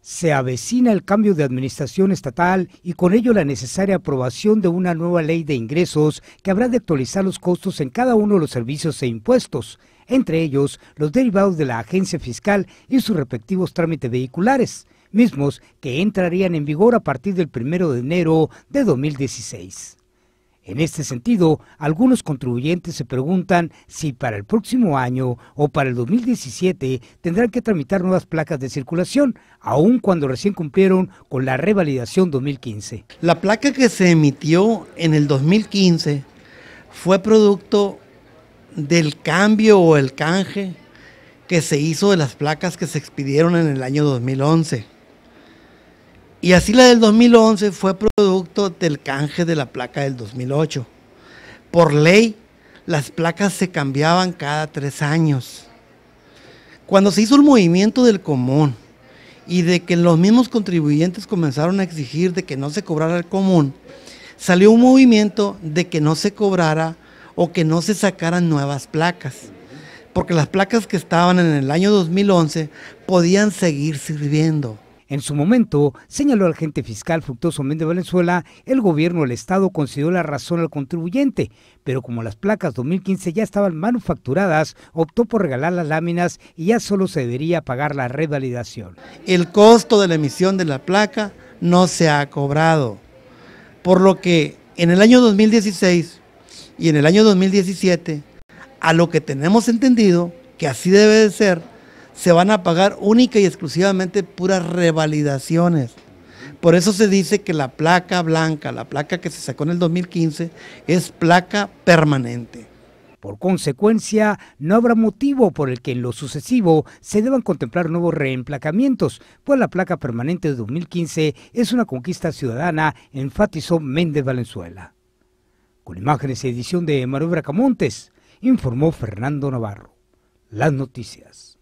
Se avecina el cambio de administración estatal y con ello la necesaria aprobación de una nueva ley de ingresos que habrá de actualizar los costos en cada uno de los servicios e impuestos, entre ellos los derivados de la agencia fiscal y sus respectivos trámites vehiculares, mismos que entrarían en vigor a partir del 1 de enero de 2016. En este sentido, algunos contribuyentes se preguntan si para el próximo año o para el 2017 tendrán que tramitar nuevas placas de circulación, aun cuando recién cumplieron con la revalidación 2015. La placa que se emitió en el 2015 fue producto del cambio o el canje que se hizo de las placas que se expidieron en el año 2011. Y así la del 2011 fue producto del canje de la placa del 2008. Por ley, las placas se cambiaban cada tres años. Cuando se hizo el movimiento del común y de que los mismos contribuyentes comenzaron a exigir de que no se cobrara el común, salió un movimiento de que no se cobrara o que no se sacaran nuevas placas, porque las placas que estaban en el año 2011 podían seguir sirviendo en su momento, señaló el agente fiscal Fructoso Méndez Valenzuela, el gobierno del Estado concedió la razón al contribuyente, pero como las placas 2015 ya estaban manufacturadas, optó por regalar las láminas y ya solo se debería pagar la revalidación. El costo de la emisión de la placa no se ha cobrado, por lo que en el año 2016 y en el año 2017, a lo que tenemos entendido que así debe de ser, se van a pagar única y exclusivamente puras revalidaciones. Por eso se dice que la placa blanca, la placa que se sacó en el 2015, es placa permanente. Por consecuencia, no habrá motivo por el que en lo sucesivo se deban contemplar nuevos reemplacamientos, pues la placa permanente de 2015 es una conquista ciudadana, enfatizó Méndez Valenzuela. Con imágenes y edición de Maru Bracamontes, informó Fernando Navarro. Las noticias.